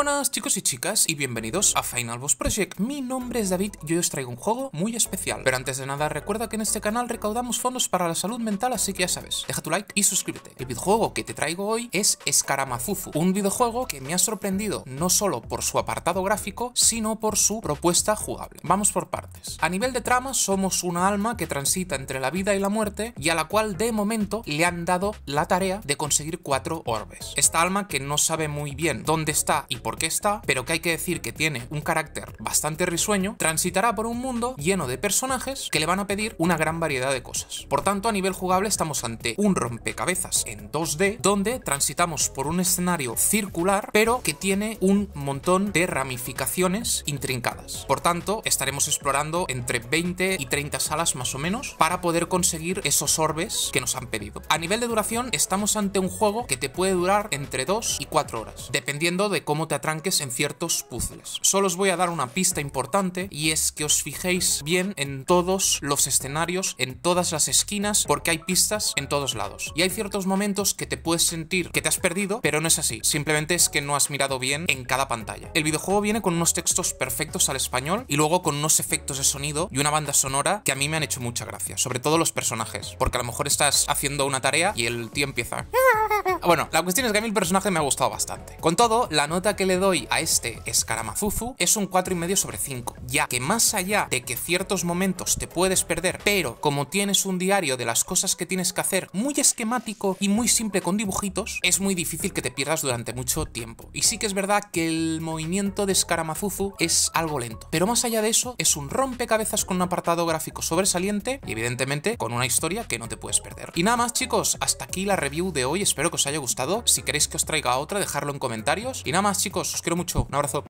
buenas chicos y chicas y bienvenidos a Final Boss Project. Mi nombre es David y hoy os traigo un juego muy especial. Pero antes de nada, recuerda que en este canal recaudamos fondos para la salud mental, así que ya sabes, deja tu like y suscríbete. El videojuego que te traigo hoy es Escaramazufu, un videojuego que me ha sorprendido no solo por su apartado gráfico, sino por su propuesta jugable. Vamos por partes. A nivel de trama, somos una alma que transita entre la vida y la muerte y a la cual de momento le han dado la tarea de conseguir cuatro orbes. Esta alma que no sabe muy bien dónde está y por por está, pero que hay que decir que tiene un carácter bastante risueño, transitará por un mundo lleno de personajes que le van a pedir una gran variedad de cosas. Por tanto, a nivel jugable estamos ante un rompecabezas en 2D donde transitamos por un escenario circular, pero que tiene un montón de ramificaciones intrincadas. Por tanto, estaremos explorando entre 20 y 30 salas más o menos para poder conseguir esos orbes que nos han pedido. A nivel de duración, estamos ante un juego que te puede durar entre 2 y 4 horas, dependiendo de cómo te tranques en ciertos puzzles. Solo os voy a dar una pista importante y es que os fijéis bien en todos los escenarios, en todas las esquinas, porque hay pistas en todos lados. Y hay ciertos momentos que te puedes sentir que te has perdido, pero no es así. Simplemente es que no has mirado bien en cada pantalla. El videojuego viene con unos textos perfectos al español y luego con unos efectos de sonido y una banda sonora que a mí me han hecho mucha gracia, sobre todo los personajes, porque a lo mejor estás haciendo una tarea y el tío empieza... Bueno, la cuestión es que a mí el personaje me ha gustado bastante. Con todo, la nota que le doy a este Escaramazuzu es un 4,5 sobre 5, ya que más allá de que ciertos momentos te puedes perder, pero como tienes un diario de las cosas que tienes que hacer muy esquemático y muy simple con dibujitos, es muy difícil que te pierdas durante mucho tiempo. Y sí que es verdad que el movimiento de Escaramazuzu es algo lento, pero más allá de eso, es un rompecabezas con un apartado gráfico sobresaliente y evidentemente con una historia que no te puedes perder. Y nada más chicos, hasta aquí la review de hoy, espero que os haya haya gustado. Si queréis que os traiga otra, dejarlo en comentarios. Y nada más, chicos, os quiero mucho. Un abrazo.